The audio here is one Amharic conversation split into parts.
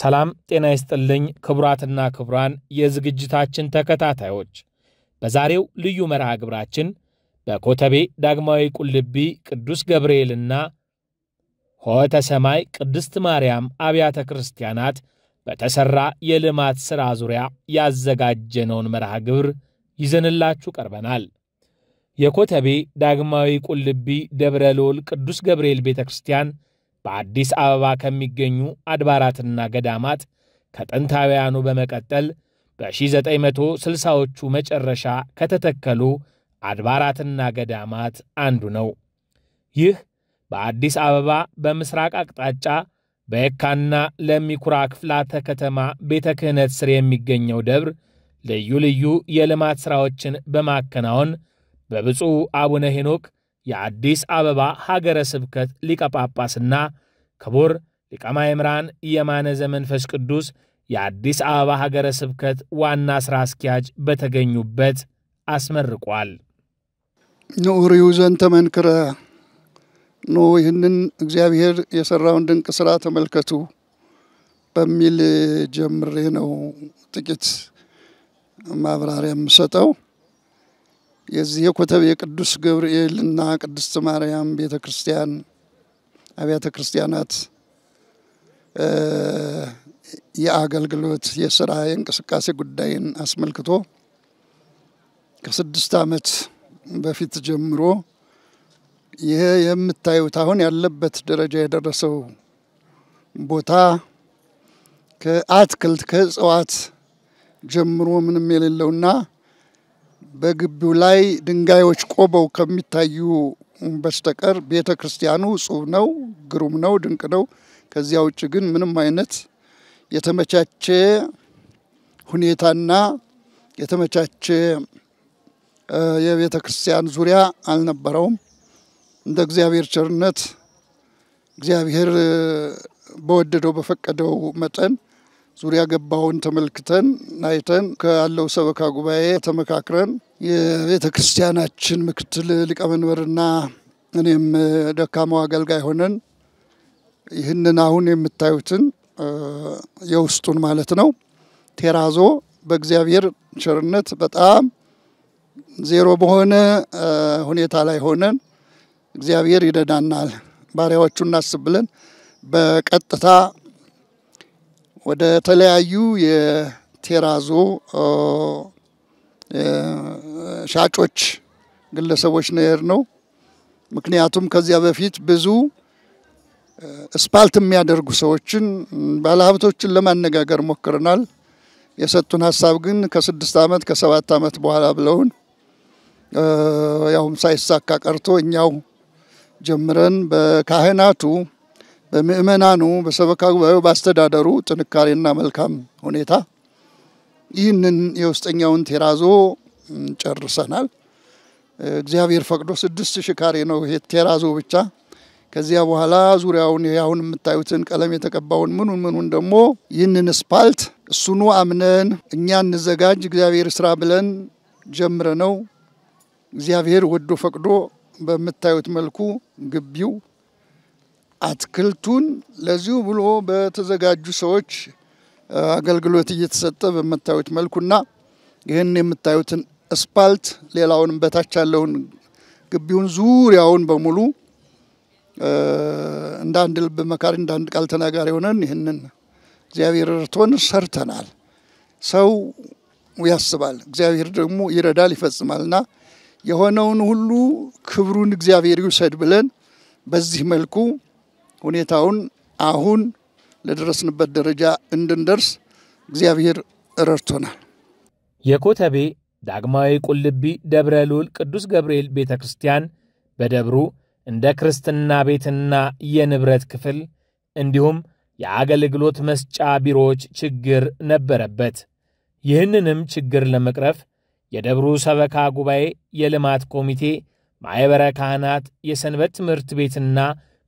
ሰላም ጤና ይስጥልኝ ክቡራትና ክቡራን የዝግጅታችን ተከታታዮች፣ በዛሬው ልዩ መርሃ ግብራችን በኮተቤ ዳግማዊ ቁልቢ ቅዱስ ገብርኤልና ሆተ ሰማይ ቅድስት ማርያም አብያተ ክርስቲያናት በተሠራ የልማት ሥራ ዙሪያ ያዘጋጀነውን መርሃ ግብር ይዘንላችሁ ቀርበናል። የኮተቤ ዳግማዊ ቁልቢ ደብረ ልዑል ቅዱስ ገብርኤል ቤተ ክርስቲያን በአዲስ አበባ ከሚገኙ አድባራትና ገዳማት ከጥንታውያኑ በመቀጠል በ1960ዎቹ መጨረሻ ከተተከሉ አድባራትና ገዳማት አንዱ ነው። ይህ በአዲስ አበባ በምስራቅ አቅጣጫ በየካና ለሚኩራ ክፍላተ ከተማ ቤተ ክህነት ሥር የሚገኘው ደብር ልዩ ልዩ የልማት ሥራዎችን በማከናወን በብፁዕ አቡነ ሄኖክ የአዲስ አበባ ሀገረ ስብከት ሊቀ ጳጳስና ክቡር ሊቀ ማእምራን የማነ ዘመንፈስ ቅዱስ የአዲስ አበባ ሀገረ ስብከት ዋና ሥራ አስኪያጅ በተገኙበት አስመርቋል። ንዑሪሁ ዘንተ መንክረ ኖ ይህንን እግዚአብሔር የሠራውን ድንቅ ሥራ ተመልከቱ በሚል ጀምሬ ነው ጥቂት ማብራሪያ የምሰጠው የዚህ የኮተቤ የቅዱስ ገብርኤልና ቅድስት ማርያም ቤተ ክርስቲያን አብያተ ክርስቲያናት የአገልግሎት የስራ የእንቅስቃሴ ጉዳይን አስመልክቶ ከስድስት ዓመት በፊት ጀምሮ ይሄ የምታዩት አሁን ያለበት ደረጃ የደረሰው ቦታ ከአትክልት ከእጽዋት ጀምሮ ምንም የሌለውና በግቢው ላይ ድንጋዮች ቆበው ከሚታዩ በስተቀር ቤተ ክርስቲያኑ ጽሁፍ ነው፣ ግሩም ነው፣ ድንቅ ነው። ከዚያ ውጭ ግን ምንም አይነት የተመቻቸ ሁኔታና የተመቻቸ የቤተ ክርስቲያን ዙሪያ አልነበረውም። እንደ እግዚአብሔር ቸርነት እግዚአብሔር በወደደው በፈቀደው መጠን ዙሪያ ገባውን ተመልክተን አይተን ካለው ሰበካ ጉባኤ ተመካክረን የቤተ ክርስቲያናችን ምክትል ሊቀመንበርና እኔም ደካማው አገልጋይ ሆነን ይህንን አሁን የምታዩትን የውስጡን ማለት ነው ቴራዞ በእግዚአብሔር ቸርነት በጣም ዜሮ በሆነ ሁኔታ ላይ ሆነን እግዚአብሔር ይረዳናል ባሪያዎቹ እናስብ ብለን በቀጥታ ወደ ተለያዩ የቴራዞ ሻጮች ግለሰቦች ነው ምክንያቱም ከዚያ በፊት ብዙ እስፓልት የሚያደርጉ ሰዎችን ባለሀብቶችን ለማነጋገር ሞክረናል። የሰጡን ሀሳብ ግን ከስድስት ዓመት ከሰባት ዓመት በኋላ ብለውን ያውም ሳይሳካ ቀርቶ እኛው ጀምረን በካህናቱ በምእመናኑ፣ በሰበካ ጉባኤው፣ በአስተዳደሩ ጥንካሬና መልካም ሁኔታ ይህንን የውስጠኛውን ቴራዞ ጨርሰናል። እግዚአብሔር ፈቅዶ ስድስት ሺህ ካሬ ነው ይሄ ቴራዞ ብቻ። ከዚያ በኋላ ዙሪያውን አሁን የምታዩትን ቀለም የተቀባውን ምኑን ምኑን ደግሞ ይህንን ስፓልት እሱኑ አምነን እኛ እንዘጋጅ እግዚአብሔር ስራ ብለን ጀምረ ነው እግዚአብሔር ወዶ ፈቅዶ በምታዩት መልኩ ግቢው አትክልቱን ለዚሁ ብሎ በተዘጋጁ ሰዎች አገልግሎት እየተሰጠ በምታዩት መልኩና ይህን የምታዩትን እስፓልት ሌላውንም በታች ያለውን ግቢውን ዙሪያውን በሙሉ እንደ አንድ ልብ መካሪ እንደ አንድ ቃል ተናጋሪ ሆነን ይህንን እግዚአብሔር ረድቶን ሰርተናል። ሰው ያስባል፣ እግዚአብሔር ደግሞ ይረዳል ይፈጽማልና የሆነውን ሁሉ ክብሩን እግዚአብሔር ይውሰድ ብለን በዚህ መልኩ ሁኔታውን አሁን ለደረስንበት ደረጃ እንድንደርስ እግዚአብሔር ረድቶናል። የኮተቤ ዳግማዊ ቁልቢ ደብረ ልዑል ቅዱስ ገብርኤል ቤተ ክርስቲያን በደብሩ እንደ ክርስትና ቤትና የንብረት ክፍል እንዲሁም የአገልግሎት መስጫ ቢሮዎች ችግር ነበረበት። ይህንንም ችግር ለመቅረፍ የደብሩ ሰበካ ጉባኤ፣ የልማት ኮሚቴ፣ ማኅበረ ካህናት፣ የሰንበት ትምህርት ቤትና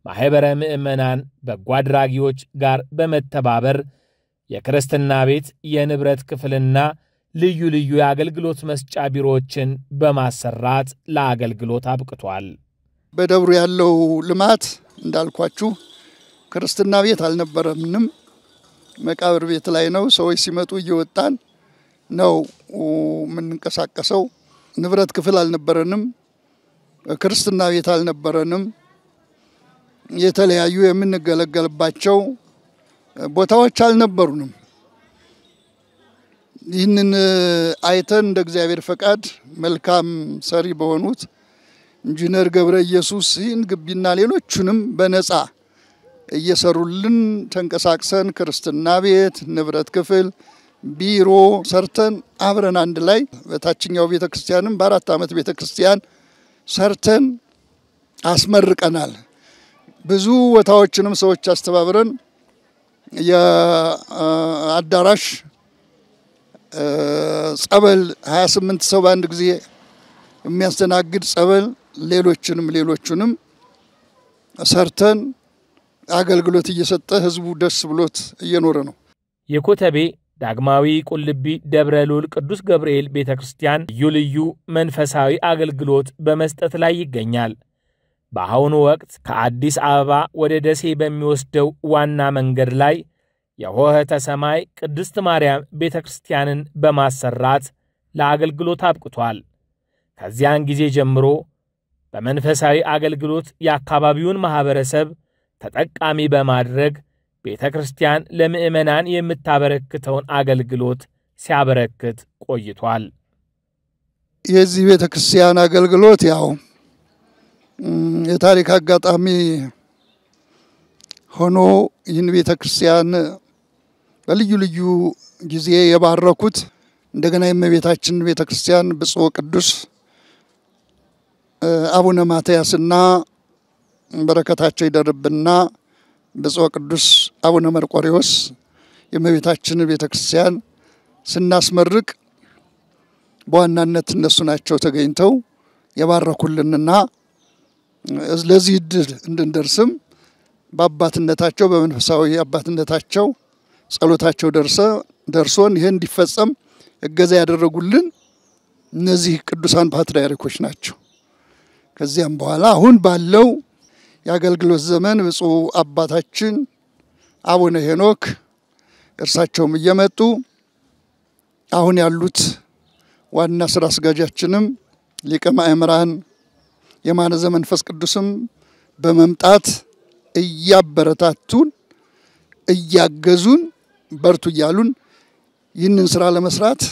ማኅበረ ምእመናን በጎ አድራጊዎች ጋር በመተባበር የክርስትና ቤት የንብረት ክፍልና ልዩ ልዩ የአገልግሎት መስጫ ቢሮዎችን በማሰራት ለአገልግሎት አብቅቷል። በደብሩ ያለው ልማት እንዳልኳችሁ ክርስትና ቤት አልነበረምንም። መቃብር ቤት ላይ ነው። ሰዎች ሲመጡ እየወጣን ነው የምንንቀሳቀሰው። ንብረት ክፍል አልነበረንም። ክርስትና ቤት አልነበረንም። የተለያዩ የምንገለገልባቸው ቦታዎች አልነበሩንም። ይህንን አይተን እንደ እግዚአብሔር ፈቃድ መልካም ሰሪ በሆኑት ኢንጂነር ገብረ ኢየሱስ ይህን ግቢና ሌሎቹንም በነፃ እየሰሩልን ተንቀሳቅሰን ክርስትና ቤት፣ ንብረት ክፍል፣ ቢሮ ሰርተን አብረን አንድ ላይ በታችኛው ቤተ ክርስቲያንም በአራት ዓመት ቤተ ክርስቲያን ሰርተን አስመርቀናል። ብዙ ቦታዎችንም ሰዎች አስተባብረን የአዳራሽ ጸበል 28 ሰው በአንድ ጊዜ የሚያስተናግድ ጸበል፣ ሌሎችንም ሌሎቹንም ሰርተን አገልግሎት እየሰጠ ህዝቡ ደስ ብሎት እየኖረ ነው። የኮተቤ ዳግማዊ ቁልቢ ደብረ ልዑል ቅዱስ ገብርኤል ቤተ ክርስቲያን ልዩ ልዩ መንፈሳዊ አገልግሎት በመስጠት ላይ ይገኛል። በአሁኑ ወቅት ከአዲስ አበባ ወደ ደሴ በሚወስደው ዋና መንገድ ላይ የሆኸተ ሰማይ ቅድስት ማርያም ቤተ ክርስቲያንን በማሰራት ለአገልግሎት አብቅቷል። ከዚያን ጊዜ ጀምሮ በመንፈሳዊ አገልግሎት የአካባቢውን ማኅበረሰብ ተጠቃሚ በማድረግ ቤተ ክርስቲያን ለምዕመናን የምታበረክተውን አገልግሎት ሲያበረክት ቆይቷል። የዚህ ቤተ ክርስቲያን አገልግሎት ያው የታሪክ አጋጣሚ ሆኖ ይህን ቤተ ክርስቲያን በልዩ ልዩ ጊዜ የባረኩት እንደገና የእመቤታችን ቤተ ክርስቲያን ብፁዕ ቅዱስ አቡነ ማትያስና በረከታቸው ይደርብና ብፁዕ ቅዱስ አቡነ መርቆሪዎስ የእመቤታችን ቤተ ክርስቲያን ስናስመርቅ በዋናነት እነሱ ናቸው ተገኝተው የባረኩልንና ለዚህ እድል እንድንደርስም በአባትነታቸው በመንፈሳዊ አባትነታቸው ጸሎታቸው ደርሶን ይህን እንዲፈጸም እገዛ ያደረጉልን እነዚህ ቅዱሳን ፓትርያርኮች ናቸው። ከዚያም በኋላ አሁን ባለው የአገልግሎት ዘመን ብፁዕ አባታችን አቡነ ሄኖክ እርሳቸውም እየመጡ አሁን ያሉት ዋና ስራ አስጋጃችንም ሊቀ ማእምራን የማነዘ መንፈስ ቅዱስም በመምጣት እያበረታቱን እያገዙን በርቱ እያሉን ይህንን ስራ ለመስራት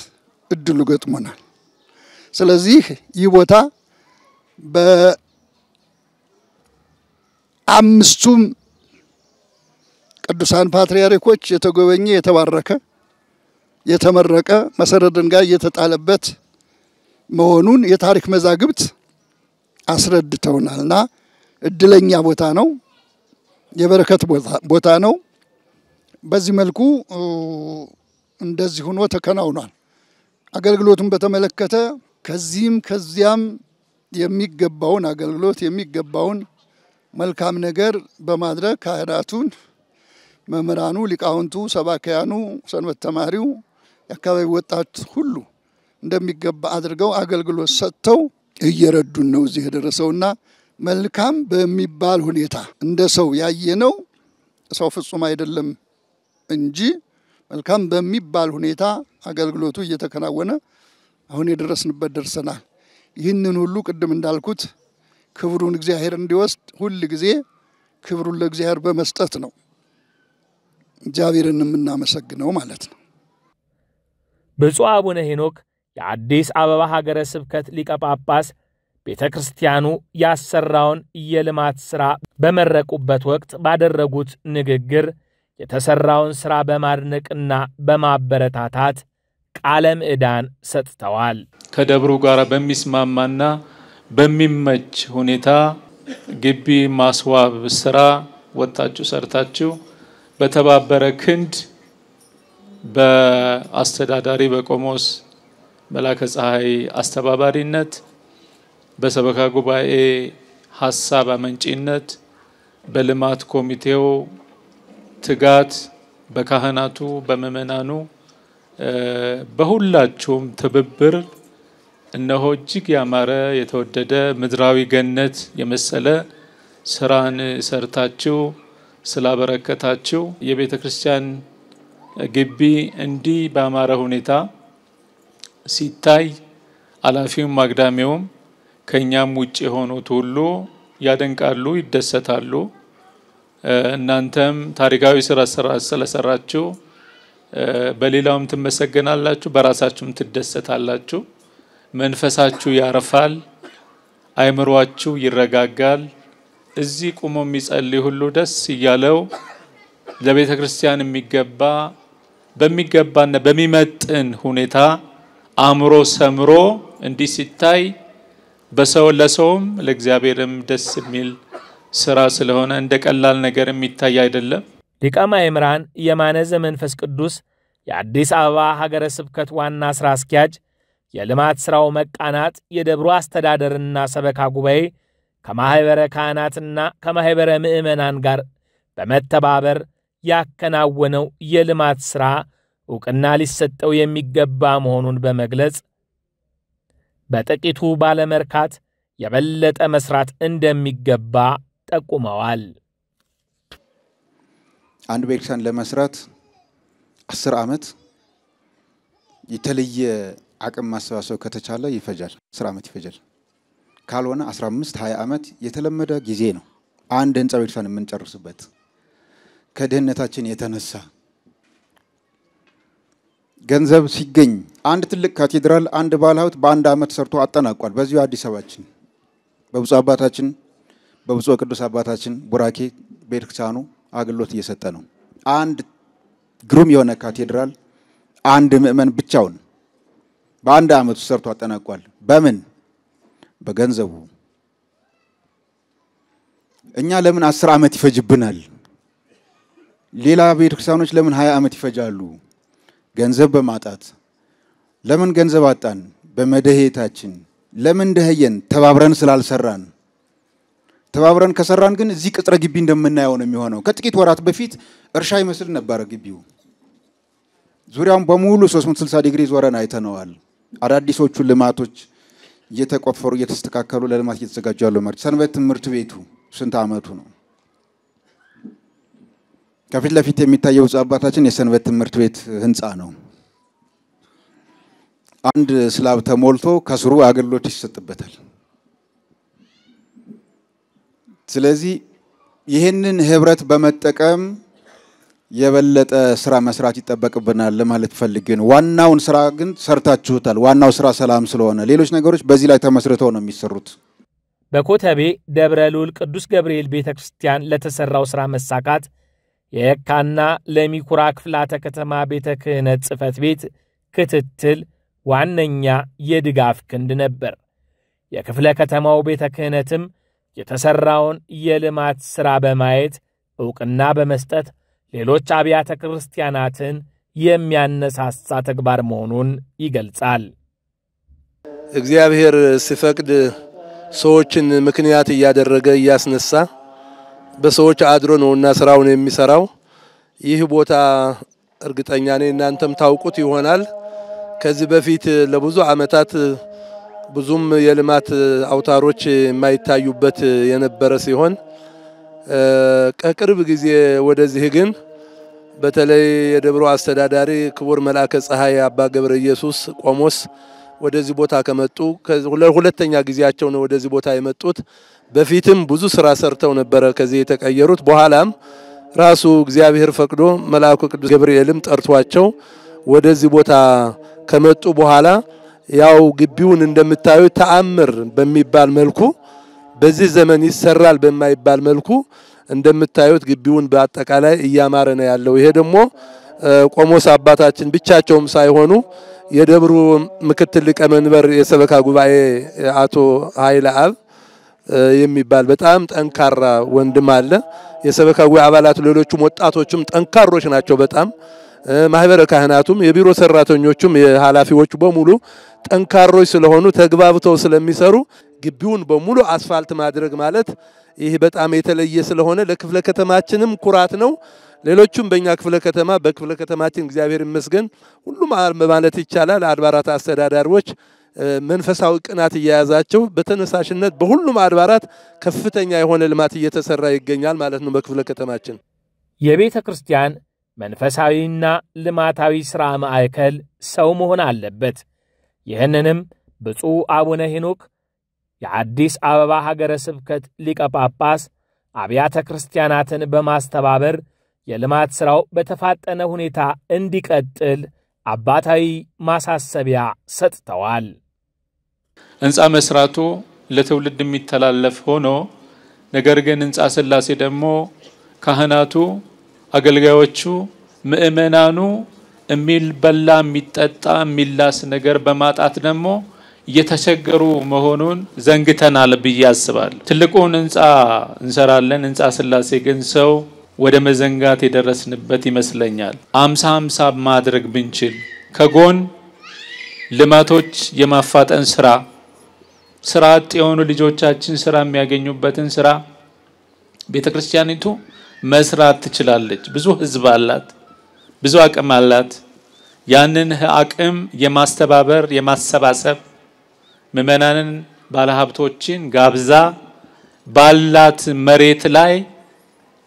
እድሉ ገጥሞናል። ስለዚህ ይህ ቦታ በአምስቱም ቅዱሳን ፓትርያርኮች የተጎበኘ የተባረከ የተመረቀ መሰረት ድንጋይ የተጣለበት መሆኑን የታሪክ መዛግብት አስረድተውናልና እድለኛ ቦታ ነው፣ የበረከት ቦታ ነው። በዚህ መልኩ እንደዚህ ሆኖ ተከናውኗል። አገልግሎቱን በተመለከተ ከዚህም ከዚያም የሚገባውን አገልግሎት የሚገባውን መልካም ነገር በማድረግ ካህናቱን፣ መምህራኑ፣ ሊቃውንቱ፣ ሰባካያኑ ሰንበት ተማሪው፣ የአካባቢ ወጣት ሁሉ እንደሚገባ አድርገው አገልግሎት ሰጥተው እየረዱን ነው እዚህ የደረሰውና መልካም በሚባል ሁኔታ እንደ ሰው ያየነው ሰው ፍጹም አይደለም እንጂ መልካም በሚባል ሁኔታ አገልግሎቱ እየተከናወነ አሁን የደረስንበት ደርሰናል። ይህንን ሁሉ ቅድም እንዳልኩት ክብሩን እግዚአብሔር እንዲወስድ ሁል ጊዜ ክብሩን ለእግዚአብሔር በመስጠት ነው እግዚአብሔርን የምናመሰግነው ማለት ነው። ብፁዕ አቡነ ሄኖክ የአዲስ አበባ ሀገረ ስብከት ሊቀ ጳጳስ ቤተ ክርስቲያኑ ያሰራውን የልማት ሥራ በመረቁበት ወቅት ባደረጉት ንግግር የተሠራውን ሥራ በማድነቅና በማበረታታት ቃለ ምዕዳን ሰጥተዋል። ከደብሩ ጋር በሚስማማና በሚመች ሁኔታ ግቢ ማስዋብ ስራ ወጣችሁ ሰርታችሁ በተባበረ ክንድ በአስተዳዳሪ በቆሞስ መላከ ፀሐይ አስተባባሪነት በሰበካ ጉባኤ ሀሳብ አመንጪነት በልማት ኮሚቴው ትጋት በካህናቱ በምእመናኑ በሁላችሁም ትብብር እነሆ እጅግ ያማረ የተወደደ ምድራዊ ገነት የመሰለ ስራን ሰርታችሁ ስላበረከታችሁ የቤተ ክርስቲያን ግቢ እንዲህ ባማረ ሁኔታ ሲታይ አላፊውም አግዳሚውም ከእኛም ውጭ የሆኑት ሁሉ ያደንቃሉ፣ ይደሰታሉ። እናንተም ታሪካዊ ስራ ስለሰራችሁ በሌላውም ትመሰገናላችሁ፣ በራሳችሁም ትደሰታላችሁ። መንፈሳችሁ ያርፋል፣ አይምሯችሁ ይረጋጋል። እዚህ ቁሞ የሚጸልይ ሁሉ ደስ እያለው ለቤተ ክርስቲያን የሚገባ በሚገባና በሚመጥን ሁኔታ አእምሮ ሰምሮ እንዲህ ሲታይ በሰው ለሰውም ለእግዚአብሔርም ደስ የሚል ስራ ስለሆነ እንደ ቀላል ነገር የሚታይ አይደለም። ሊቀ ማእምራን የማነ ዘመንፈስ ቅዱስ የአዲስ አበባ ሀገረ ስብከት ዋና ሥራ አስኪያጅ፣ የልማት ሥራው መቃናት የደብሩ አስተዳደርና ሰበካ ጉባኤ ከማኅበረ ካህናትና ከማኅበረ ምዕመናን ጋር በመተባበር ያከናወነው የልማት ሥራ ዕውቅና ሊሰጠው የሚገባ መሆኑን በመግለጽ በጥቂቱ ባለመርካት የበለጠ መስራት እንደሚገባ ጠቁመዋል። አንድ ቤተክርስቲያን ለመስራት አስር ዓመት የተለየ አቅም ማሰባሰብ ከተቻለ ይፈጃል። አስር ዓመት ይፈጃል። ካልሆነ 15 20 ዓመት የተለመደ ጊዜ ነው። አንድ ህንፃ ቤተክርስቲያን የምንጨርስበት ከድህነታችን የተነሳ ገንዘብ ሲገኝ አንድ ትልቅ ካቴድራል አንድ ባለሀብት በአንድ ዓመት ሰርቶ አጠናቋል። በዚሁ አዲስ አበባችን በብፁ አባታችን በብፁ ቅዱስ አባታችን ቡራኬ ቤተክርስቲያኑ አገልግሎት እየሰጠ ነው። አንድ ግሩም የሆነ ካቴድራል አንድ ምእመን ብቻውን በአንድ ዓመት ሰርቶ አጠናቋል። በምን? በገንዘቡ። እኛ ለምን አስር ዓመት ይፈጅብናል? ሌላ ቤተክርስቲያኖች ለምን ሀያ ዓመት ይፈጃሉ? ገንዘብ በማጣት ለምን ገንዘብ አጣን? በመደሄታችን ለምን ደህየን? ተባብረን ስላልሰራን። ተባብረን ከሰራን ግን እዚህ ቅጥረ ግቢ እንደምናየው ነው የሚሆነው። ከጥቂት ወራት በፊት እርሻ ይመስል ነበረ ግቢው። ዙሪያውን በሙሉ 360 ዲግሪ ዞረን አይተነዋል። አዳዲሶቹ ልማቶች እየተቆፈሩ እየተስተካከሉ ለልማት እየተዘጋጁ ያለው ሰንበት ትምህርት ቤቱ ስንት ዓመቱ ነው? ከፊት ለፊት የሚታየው ብፁዕ አባታችን የሰንበት ትምህርት ቤት ህንፃ ነው። አንድ ስላብ ተሞልቶ ከስሩ አገልግሎት ይሰጥበታል። ስለዚህ ይህንን ህብረት በመጠቀም የበለጠ ስራ መስራት ይጠበቅብናል ለማለት ፈልጌ ነው። ዋናውን ስራ ግን ሰርታችሁታል። ዋናው ስራ ሰላም ስለሆነ ሌሎች ነገሮች በዚህ ላይ ተመስርተው ነው የሚሰሩት። በኮተቤ ደብረ ልዑል ቅዱስ ገብርኤል ቤተ ክርስቲያን ለተሰራው ስራ መሳካት የየካና ለሚኩራ ክፍላተ ከተማ ቤተ ክህነት ጽፈት ቤት ክትትል ዋነኛ የድጋፍ ክንድ ነበር። የክፍለ ከተማው ቤተ ክህነትም የተሠራውን የልማት ሥራ በማየት ዕውቅና በመስጠት ሌሎች አብያተ ክርስቲያናትን የሚያነሳሳ ተግባር መሆኑን ይገልጻል። እግዚአብሔር ሲፈቅድ ሰዎችን ምክንያት እያደረገ እያስነሳ በሰዎች አድሮ ነውና ስራውን የሚሰራው። ይህ ቦታ እርግጠኛ ነኝ እናንተም ታውቁት ይሆናል። ከዚህ በፊት ለብዙ አመታት ብዙም የልማት አውታሮች የማይታዩበት የነበረ ሲሆን ከቅርብ ጊዜ ወደዚህ ግን በተለይ የደብሮ አስተዳዳሪ ክቡር መልአከ ፀሐይ አባ ገብረ ኢየሱስ ቆሞስ ወደዚህ ቦታ ከመጡ ሁለተኛ ጊዜያቸው ነው ወደዚህ ቦታ የመጡት። በፊትም ብዙ ስራ ሰርተው ነበረ ከዚህ የተቀየሩት። በኋላም ራሱ እግዚአብሔር ፈቅዶ መልአኩ ቅዱስ ገብርኤልም ጠርቷቸው ወደዚህ ቦታ ከመጡ በኋላ ያው ግቢውን እንደምታዩት ተአምር በሚባል መልኩ በዚህ ዘመን ይሰራል በማይባል መልኩ እንደምታዩት ግቢውን በአጠቃላይ እያማረ ነው ያለው። ይሄ ደግሞ ቆሞስ አባታችን ብቻቸውም ሳይሆኑ የደብሩ ምክትል ሊቀመንበር የሰበካ ጉባኤ አቶ ኃይለ አብ የሚባል በጣም ጠንካራ ወንድም አለ። የሰበካ ጉባኤ አባላት ሌሎቹም ወጣቶችም ጠንካሮች ናቸው በጣም ማህበረ ካህናቱም የቢሮ ሰራተኞቹም የኃላፊዎች በሙሉ ጠንካሮች ስለሆኑ ተግባብተው ስለሚሰሩ ግቢውን በሙሉ አስፋልት ማድረግ ማለት ይህ በጣም የተለየ ስለሆነ ለክፍለ ከተማችንም ኩራት ነው። ሌሎቹም በእኛ ክፍለ ከተማ በክፍለ ከተማችን እግዚአብሔር ይመስገን ሁሉም ማለት ይቻላል አድባራት አስተዳዳሪዎች መንፈሳዊ ቅናት እየያዛቸው በተነሳሽነት በሁሉም አድባራት ከፍተኛ የሆነ ልማት እየተሰራ ይገኛል ማለት ነው። በክፍለ ከተማችን የቤተ ክርስቲያን መንፈሳዊና ልማታዊ ሥራ ማዕከል ሰው መሆን አለበት። ይህንንም ብፁዕ አቡነ ሄኖክ የአዲስ አበባ ሀገረ ስብከት ሊቀ ጳጳስ አብያተ ክርስቲያናትን በማስተባበር የልማት ሥራው በተፋጠነ ሁኔታ እንዲቀጥል አባታዊ ማሳሰቢያ ሰጥተዋል። ህንፃ መስራቱ ለትውልድ የሚተላለፍ ሆኖ ነገር ግን ህንፃ ስላሴ ደግሞ ካህናቱ፣ አገልጋዮቹ፣ ምእመናኑ የሚበላ የሚጠጣ የሚላስ ነገር በማጣት ደግሞ እየተቸገሩ መሆኑን ዘንግተናል ብዬ አስባለሁ። ትልቁን ህንፃ እንሰራለን። ህንፃ ስላሴ ግን ሰው ወደ መዘንጋት የደረስንበት ይመስለኛል። አምሳ አምሳ ማድረግ ብንችል ከጎን ልማቶች የማፋጠን ስራ፣ ስራ አጥ የሆኑ ልጆቻችን ስራ የሚያገኙበትን ስራ ቤተ ክርስቲያኒቱ መስራት ትችላለች። ብዙ ህዝብ አላት፣ ብዙ አቅም አላት። ያንን አቅም የማስተባበር የማሰባሰብ ምእመናንን፣ ባለሀብቶችን ጋብዛ ባላት መሬት ላይ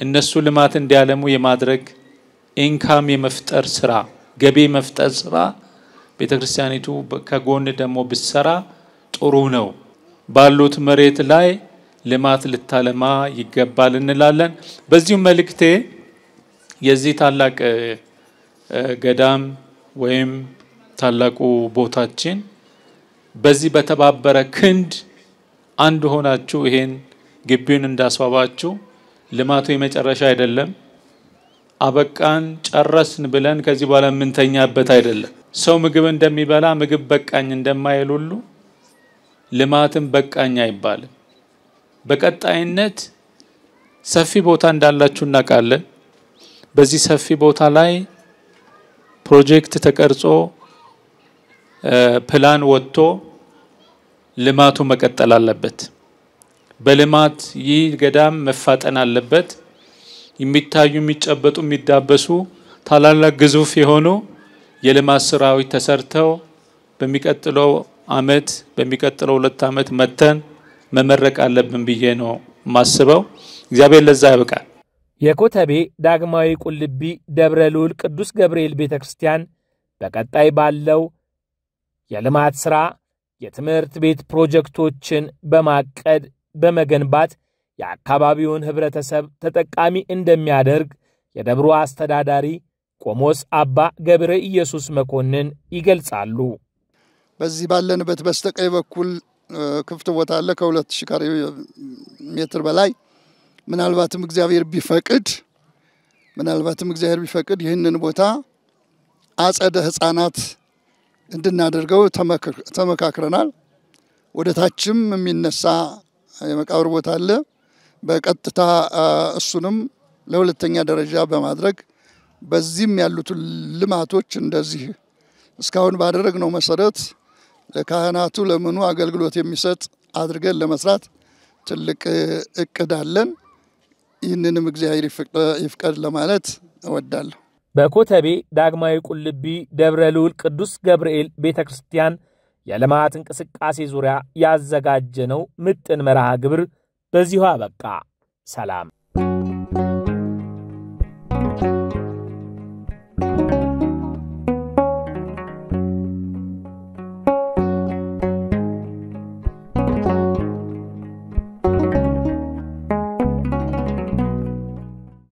እነሱ ልማት እንዲያለሙ የማድረግ ኢንካም የመፍጠር ስራ ገቢ የመፍጠር ስራ ቤተ ክርስቲያኒቱ ከጎን ደግሞ ብትሰራ ጥሩ ነው። ባሉት መሬት ላይ ልማት ልታለማ ይገባል እንላለን። በዚሁ መልእክቴ የዚህ ታላቅ ገዳም ወይም ታላቁ ቦታችን በዚህ በተባበረ ክንድ አንድ ሆናችሁ ይሄን ግቢውን እንዳስዋባችሁ ልማቱ የመጨረሻ አይደለም። አበቃን ጨረስን ብለን ከዚህ በኋላ የምንተኛበት አይደለም። ሰው ምግብ እንደሚበላ ምግብ በቃኝ እንደማይል ሁሉ ልማትም በቃኝ አይባልም። በቀጣይነት ሰፊ ቦታ እንዳላችሁ እናውቃለን። በዚህ ሰፊ ቦታ ላይ ፕሮጀክት ተቀርጾ ፕላን ወጥቶ ልማቱ መቀጠል አለበት። በልማት ይህ ገዳም መፋጠን አለበት። የሚታዩ የሚጨበጡ የሚዳበሱ ታላላቅ ግዙፍ የሆኑ የልማት ስራዎች ተሰርተው በሚቀጥለው አመት በሚቀጥለው ሁለት አመት መተን መመረቅ አለብን ብዬ ነው ማስበው። እግዚአብሔር ለዛ ያብቃል። የኮተቤ ዳግማዊ ቁልቢ ደብረ ልዑል ቅዱስ ገብርኤል ቤተ ክርስቲያን በቀጣይ ባለው የልማት ሥራ የትምህርት ቤት ፕሮጀክቶችን በማቀድ በመገንባት የአካባቢውን ኅብረተሰብ ተጠቃሚ እንደሚያደርግ የደብሩ አስተዳዳሪ ቆሞስ አባ ገብረ ኢየሱስ መኮንን ይገልጻሉ። በዚህ ባለንበት በስተቀኝ በኩል ክፍት ቦታ አለ ከሁለት ሺህ ካሬ ሜትር በላይ ምናልባትም እግዚአብሔር ቢፈቅድ ምናልባትም እግዚአብሔር ቢፈቅድ ይህንን ቦታ አጸደ ሕፃናት እንድናደርገው ተመካክረናል። ወደ ታችም የሚነሳ የመቃብር ቦታ አለ። በቀጥታ እሱንም ለሁለተኛ ደረጃ በማድረግ በዚህም ያሉትን ልማቶች እንደዚህ እስካሁን ባደረግነው መሰረት ለካህናቱ ለምኑ አገልግሎት የሚሰጥ አድርገን ለመስራት ትልቅ እቅድ አለን። ይህንንም እግዚአብሔር ይፍቀድ ለማለት እወዳለሁ። በኮተቤ ዳግማዊ ቁልቢ ደብረ ልዑል ቅዱስ ገብርኤል ቤተ ክርስቲያን የልማት እንቅስቃሴ ዙሪያ ያዘጋጀነው ምጥን መርሃ ግብር በዚሁ አበቃ። ሰላም